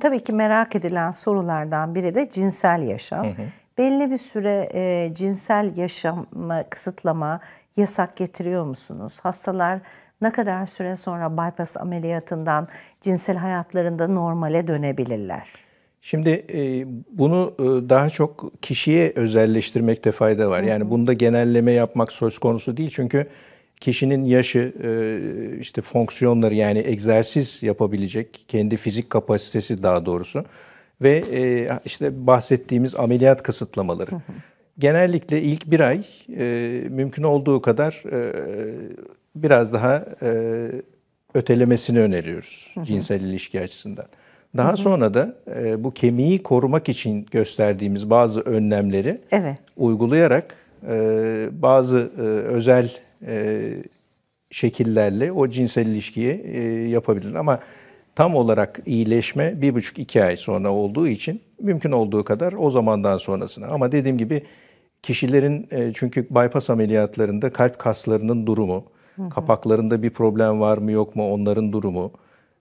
Tabii ki merak edilen sorulardan biri de cinsel yaşam. Hı hı. Belli bir süre e, cinsel yaşama kısıtlama, yasak getiriyor musunuz? Hastalar ne kadar süre sonra bypass ameliyatından cinsel hayatlarında normale dönebilirler? Şimdi e, bunu e, daha çok kişiye özelleştirmekte fayda var. Yani bunda genelleme yapmak söz konusu değil çünkü kişinin yaşı, e, işte fonksiyonları yani egzersiz yapabilecek kendi fizik kapasitesi daha doğrusu ve e, işte bahsettiğimiz ameliyat kısıtlamaları. Genellikle ilk bir ay e, mümkün olduğu kadar biraz daha ötelemesini öneriyoruz cinsel ilişki açısından. Daha sonra da bu kemiği korumak için gösterdiğimiz bazı önlemleri evet. uygulayarak bazı özel e, şekillerle o cinsel ilişkiyi e, yapabilir. Ama tam olarak iyileşme bir buçuk iki ay sonra olduğu için mümkün olduğu kadar o zamandan sonrasına. Ama dediğim gibi kişilerin e, çünkü bypass ameliyatlarında kalp kaslarının durumu, hı hı. kapaklarında bir problem var mı yok mu onların durumu,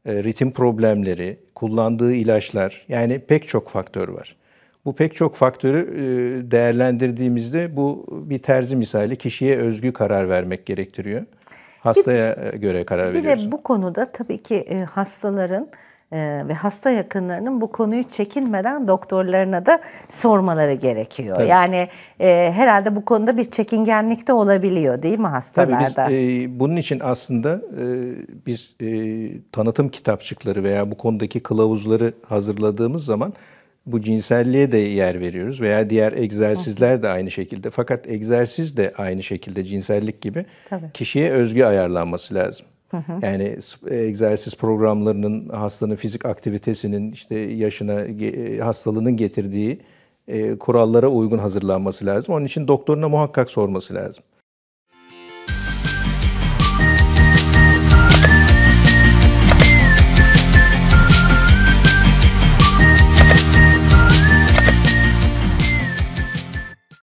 e, ritim problemleri, kullandığı ilaçlar yani pek çok faktör var. Bu pek çok faktörü e, değerlendirdiğimizde bu bir terzi misali kişiye özgü karar vermek gerektiriyor. Hastaya bir, e, göre karar veriyorsun. Bir de bu konuda tabii ki e, hastaların ve hasta yakınlarının bu konuyu çekinmeden doktorlarına da sormaları gerekiyor. Tabii. Yani e, herhalde bu konuda bir çekingenlik de olabiliyor değil mi hastalarda? Tabii biz, e, bunun için aslında e, biz e, tanıtım kitapçıkları veya bu konudaki kılavuzları hazırladığımız zaman bu cinselliğe de yer veriyoruz veya diğer egzersizler de aynı şekilde. Fakat egzersiz de aynı şekilde cinsellik gibi Tabii. kişiye özgü ayarlanması lazım. Hı hı. Yani e, egzersiz programlarının hastanın fizik aktivitesinin işte yaşına e, hastalığının getirdiği e, kurallara uygun hazırlanması lazım. Onun için doktoruna muhakkak sorması lazım.